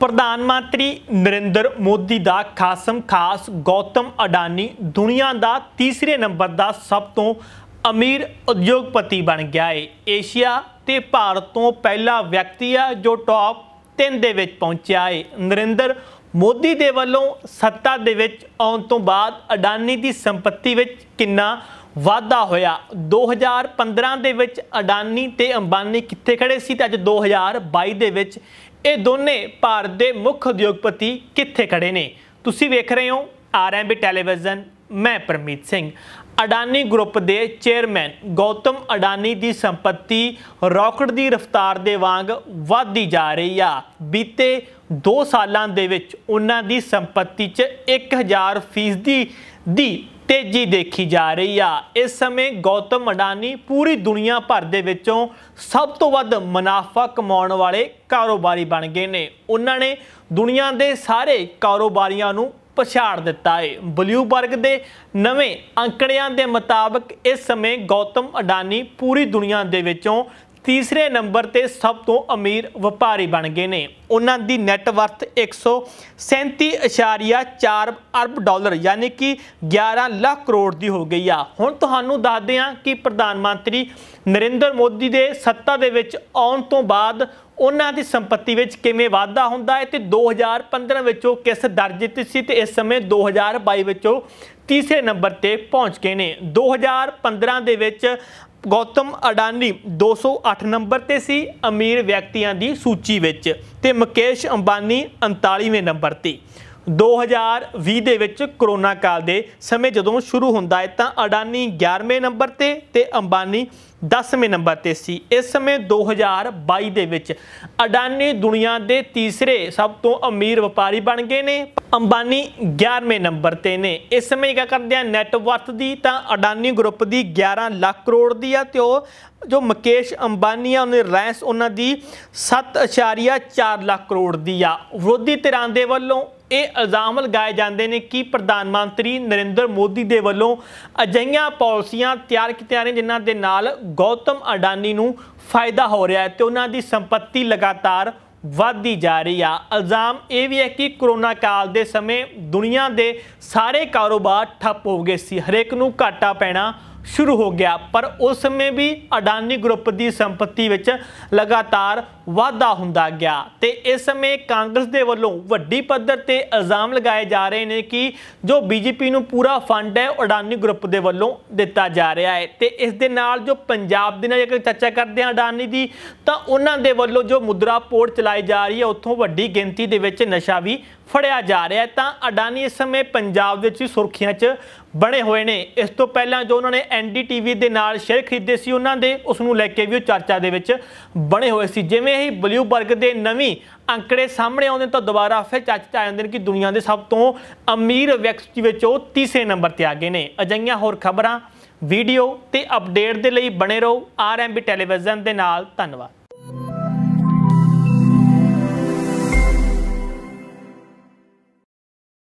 ਪ੍ਰਧਾਨ ਮੰਤਰੀ ਨਰਿੰਦਰ ਮੋਦੀ ਦਾ ਖਾਸਮ ਖਾਸ ਗੌਤਮ ਅਡਾਨੀ ਦੁਨੀਆ ਦਾ ਤੀਸਰੇ ਨੰਬਰ ਦਾ ਸਭ ਤੋਂ ਅਮੀਰ ਉਦਯੋਗਪਤੀ ਬਣ ਗਿਆ ਹੈ ਏਸ਼ੀਆ ਤੇ ਭਾਰਤ ਤੋਂ ਪਹਿਲਾ ਵਿਅਕਤੀ ਆ ਜੋ ਟੌਪ 3 ਦੇ ਵਿੱਚ ਪਹੁੰਚਿਆ ਹੈ ਨਰਿੰਦਰ ਮੋਦੀ ਦੇ ਵੱਲੋਂ ਸੱਤਾ ਦੇ ਵਿੱਚ ਆਉਣ ਤੋਂ ਬਾਅਦ ਅਡਾਨੀ ਦੀ ਸੰਪਤੀ ਵਿੱਚ ਕਿੰਨਾ ਵਾਧਾ ਹੋਇਆ 2015 ਦੇ ਵਿੱਚ ਅਡਾਨੀ ਤੇ ਅੰਬਾਨੀ ਕਿੱਥੇ ਖੜੇ ਸੀ ਤੇ ਅੱਜ 2022 ਦੇ ਵਿੱਚ ਇਹ ਦੋਨੇ ਭਾਰਤ ਦੇ ਮੁੱਖ ਉਦਯੋਗਪਤੀ ਕਿੱਥੇ ਖੜੇ ਨੇ ਤੁਸੀਂ ਵੇਖ ਰਹੇ ਹੋ ਆਰਐਮਬੀ ਟੈਲੀਵਿਜ਼ਨ ਮੈਂ ਪਰਮੀਤ ਸਿੰਘ ਅਡਾਨੀ ਗਰੁੱਪ ਦੇ ਚੇਅਰਮੈਨ ਗੌਤਮ ਅਡਾਨੀ ਦੀ ਸੰਪਤੀ ਰਾਕਟ ਦੀ ਰਫ਼ਤਾਰ ਦੇ ਵਾਂਗ ਵਧਦੀ ਜਾ ਰਹੀ ਆ ਬੀਤੇ 2 ਸਾਲਾਂ ਦੇ ਵਿੱਚ ਉਹਨਾਂ ਦੀ ਸੰਪਤੀ 'ਚ 1000 ਫੀਸਦੀ ਦੀ ਤੇਜ਼ੀ ਦੇਖੀ ਜਾ ਰਹੀ ਆ ਇਸ ਸਮੇਂ ਗੌਤਮ ਅਡਾਨੀ ਪੂਰੀ ਦੁਨੀਆ ਭਰ ਦੇ ਵਿੱਚੋਂ ਸਭ ਤੋਂ ਵੱਧ ਮੁਨਾਫਾ ਕਮਾਉਣ ਵਾਲੇ ਕਾਰੋਬਾਰੀ ਬਣ ਗਏ ਨੇ ਉਹਨਾਂ ਨੇ ਦੁਨੀਆ ਦੇ ਸਾਰੇ ਕਾਰੋਬਾਰੀਆਂ ਨੂੰ ਪਛਾੜ ਦਿੱਤਾ ਹੈ ਬਲੂਬਰਗ ਦੇ ਨਵੇਂ ਅੰਕੜਿਆਂ ਦੇ ਮੁਤਾਬਕ ਇਸ ਸਮੇਂ ਗੌਤਮ ਅਡਾਨੀ ਪੂਰੀ ਦੁਨੀਆ ਦੇ ਵਿੱਚੋਂ ਤੀਸਰੇ ਨੰਬਰ ਤੇ ਸਭ ਤੋਂ ਅਮੀਰ ਵਪਾਰੀ ਬਣ ਗਏ ਨੇ ਉਹਨਾਂ ਦੀ ਨੈਟ ਵਰਥ 137.4 ਅਰਬ ਡਾਲਰ ਯਾਨੀ ਕਿ 11 ਲੱਖ ਕਰੋੜ ਦੀ ਹੋ ਗਈ ਆ ਹੁਣ ਤੁਹਾਨੂੰ ਦੱਸਦੇ ਆ ਕਿ ਪ੍ਰਧਾਨ ਮੰਤਰੀ ਨਰਿੰਦਰ ਮੋਦੀ ਦੇ ਸੱਤਾ ਦੇ ਵਿੱਚ ਆਉਣ ਤੋਂ ਬਾਅਦ ਉਹਨਾਂ ਦੀ ਸੰਪਤੀ ਵਿੱਚ ਕਿਵੇਂ ਵਾਧਾ ਹੁੰਦਾ ਹੈ ਤੇ 2015 ਵਿੱਚ ਉਹ ਕਿਸ ਦਰਜੇ ਤੇ ਸੀ ਤੇ ਇਸ ਸਮੇਂ 2022 ਵਿੱਚ ਉਹ ਤੀਸਰੇ ਨੰਬਰ ਤੇ ਪਹੁੰਚ ਗਏ ਨੇ 2015 ਦੇ ਵਿੱਚ ਗੌਤਮ ਅਡਾਨੀ 208 ਨੰਬਰ ਤੇ ਸੀ ਅਮੀਰ ਵਿਅਕਤੀਆਂ ਦੀ ਸੂਚੀ ਵਿੱਚ ਤੇ ਮੁਕੇਸ਼ ਅੰਬਾਨੀ 39ਵੇਂ ਨੰਬਰ ਤੇ 2020 ਦੇ ਵਿੱਚ ਕਰੋਨਾ ਕਾਲ ਦੇ ਸਮੇਂ ਜਦੋਂ ਸ਼ੁਰੂ ਹੁੰਦਾ ਹੈ ਤਾਂ ਅਡਾਨੀ 11ਵੇਂ ਨੰਬਰ ਤੇ ਤੇ ਅੰਬਾਨੀ 10ਵੇਂ ਨੰਬਰ ਤੇ ਸੀ ਇਸ ਸਮੇਂ 2022 ਦੇ ਵਿੱਚ ਅਡਾਨੀ ਦੁਨੀਆ ਦੇ ਤੀਸਰੇ ਸਭ ਤੋਂ ਅਮੀਰ ਵਪਾਰੀ ਬਣ ਗਏ ਨੇ ਅੰਬਾਨੀ 11ਵੇਂ ਨੰਬਰ ਤੇ ਨੇ ਇਸ ਸਮੇਂ ਗੱਲ ਕਰਦੇ ਆ ਨੈਟ ਵਰਥ ਦੀ ਤਾਂ ਅਡਾਨੀ ਗਰੁੱਪ ਦੀ 11 ਲੱਖ ਕਰੋੜ ਦੀ ਆ ਤੇ ਉਹ ਜੋ ਮੁਕੇਸ਼ ਅੰਬਾਨੀ ਆ ਉਹਨੇ ਰੈਂਸ ਉਹਨਾਂ ਦੀ 7.4 ਲੱਖ ਕਰੋੜ ਦੀ ਆ ਵਿਰੋਧੀ ਧਿਰਾਂ ਦੇ ਵੱਲੋਂ ਇਹ ਇਲਜ਼ਾਮ ਲਗਾਏ ਜਾਂਦੇ ਨੇ ਕਿ ਪ੍ਰਧਾਨ ਮੰਤਰੀ ਨਰਿੰਦਰ ਮੋਦੀ ਦੇ ਵੱਲੋਂ ਅਜਈਆਂ ਪਾਲਿਸੀਆਂ ਤਿਆਰ ਕੀਤੀਆਂ ਨੇ ਜਿਨ੍ਹਾਂ ਦੇ ਨਾਲ ਗੌਤਮ ਅਡਾਨੀ ਨੂੰ ਫਾਇਦਾ ਹੋ ਰਿਹਾ ਹੈ ਤੇ ਉਹਨਾਂ ਦੀ ਸੰਪਤੀ ਲਗਾਤਾਰ ਵਧਦੀ ਜਾ ਰਹੀ ਆ ਇਲਜ਼ਾਮ ਇਹ ਵੀ ਹੈ ਕਿ ਕਰੋਨਾ ਕਾਲ ਦੇ ਸਮੇਂ ਦੁਨੀਆ ਦੇ ਸਾਰੇ ਕਾਰੋਬਾਰ ਠੱਪ ਹੋ ਗਏ ਸੀ ਹਰੇਕ ਨੂੰ ਘਾਟਾ ਪੈਣਾ ਸ਼ੁਰੂ ਹੋ ਗਿਆ ਪਰ ਉਸ ਸਮੇਂ ਵੀ ਅਡਾਨੀ ਗਰੁੱਪ ਦੀ ਸੰਪਤੀ ਵਿੱਚ ਲਗਾਤਾਰ ਵਾਧਾ ਹੁੰਦਾ ਗਿਆ ਤੇ ਇਸ ਸਮੇਂ ਕਾਂਗਰਸ ਦੇ ਵੱਲੋਂ ਵੱਡੀ ਪੱਧਰ ਤੇ ਇਲਜ਼ਾਮ ਲਗਾਏ ਜਾ ਰਹੇ ਨੇ ਕਿ ਜੋ ਬੀਜੇਪੀ ਨੂੰ ਪੂਰਾ ਫੰਡ ਹੈ ਅਡਾਨੀ ਗਰੁੱਪ ਦੇ ਵੱਲੋਂ ਦਿੱਤਾ ਜਾ ਰਿਹਾ ਹੈ ਤੇ ਇਸ ਦੇ ਨਾਲ ਜੋ ਪੰਜਾਬ ਦੇ ਨਾਲ ਜੇਕਰ ਚਰਚਾ ਕਰਦੇ ਆ ਅਡਾਨੀ ਦੀ ਤਾਂ ਉਹਨਾਂ ਦੇ ਵੱਲੋਂ ਜੋ ਮੁਦਰਾ ਪੋਰਟ ਚਲਾਈ ਜਾ ਰਹੀ ਹੈ ਉੱਥੋਂ ਵੱਡੀ ਗਿਣਤੀ ਦੇ ਵਿੱਚ ਨਸ਼ਾ ਵੀ ਫੜਿਆ ਜਾ ਰਿਹਾ ਹੈ ਤਾਂ ਅਡਾਨੀ ਇਸ ਸਮੇਂ ਪੰਜਾਬ ਦੇ ਵਿੱਚ ਸੁਰਖੀਆਂ 'ਚ ਬਣੇ ਹੋਏ ਨੇ ਇਸ ਤੋਂ ਪਹਿਲਾਂ ਜੋ ਉਹਨਾਂ ਨੇ ਐਨਡੀਟੀਵੀ ਦੇ ਨਾਲ ਸ਼ੇਅਰ ਖਰੀਦੇ ਸੀ ਉਹਨਾਂ ਦੇ ਉਸ ਨੂੰ ਲੈ ਕੇ ਵੀ ਉਹ ਚਰਚਾ ਦੇ ਵਿੱਚ ਬਣੇ ਹੋਏ ਸੀ ਜਿਵੇਂ ਹੀ ਬਲੂਬਰਗ ਦੇ ਨਵੀਂ ਅੰਕੜੇ ਸਾਹਮਣੇ ਆਉਂਦੇ ਤਾਂ ਦੁਬਾਰਾ ਫਿਰ ਚਰਚਾ ਆ ਜਾਂਦੇ ਨੇ ਕਿ ਦੁਨੀਆ ਦੇ ਸਭ ਤੋਂ ਅਮੀਰ ਵਿਅਕਤੀ ਵਿੱਚ ਉਹ ਤੀਸਰੇ ਨੰਬਰ ਤੇ ਆ ਗਏ ਨੇ ਅਜਈਆਂ ਹੋਰ ਖਬਰਾਂ ਵੀਡੀਓ ਤੇ ਅਪਡੇਟ ਦੇ ਲਈ ਬਣੇ ਰਹੋ ਆਰਐਮਬੀ ਟੈਲੀਵਿਜ਼ਨ ਦੇ ਨਾਲ ਧੰਨਵਾਦ